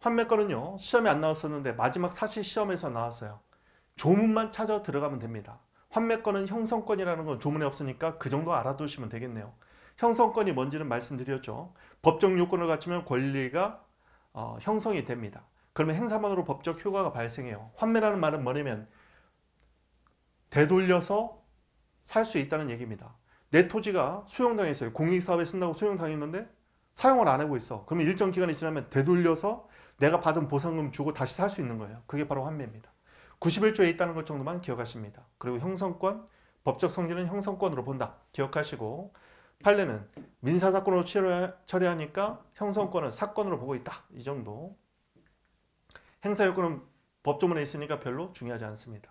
환매권은요 시험에 안 나왔었는데 마지막 사실 시험에서 나왔어요 조문만 찾아 들어가면 됩니다 환매권은 형성권이라는 건 조문에 없으니까 그 정도 알아두시면 되겠네요 형성권이 뭔지는 말씀드렸죠 법적 요건을 갖추면 권리가 어, 형성이 됩니다 그러면 행사만으로 법적 효과가 발생해요 환매라는 말은 뭐냐면 되돌려서 살 수 있다는 얘기입니다 내 토지가 수용당했어요. 공익사업에 쓴다고 수용당했는데 사용을 안 하고 있어. 그러면 일정 기간이 지나면 되돌려서 내가 받은 보상금 주고 다시 살 수 있는 거예요. 그게 바로 환매입니다. 91조에 있다는 것 정도만 기억하십니다. 그리고 형성권, 법적 성질은 형성권으로 본다. 기억하시고 판례는 민사사건으로 처리하니까 형성권은 사건으로 보고 있다. 이 정도. 행사요건은 법조문에 있으니까 별로 중요하지 않습니다.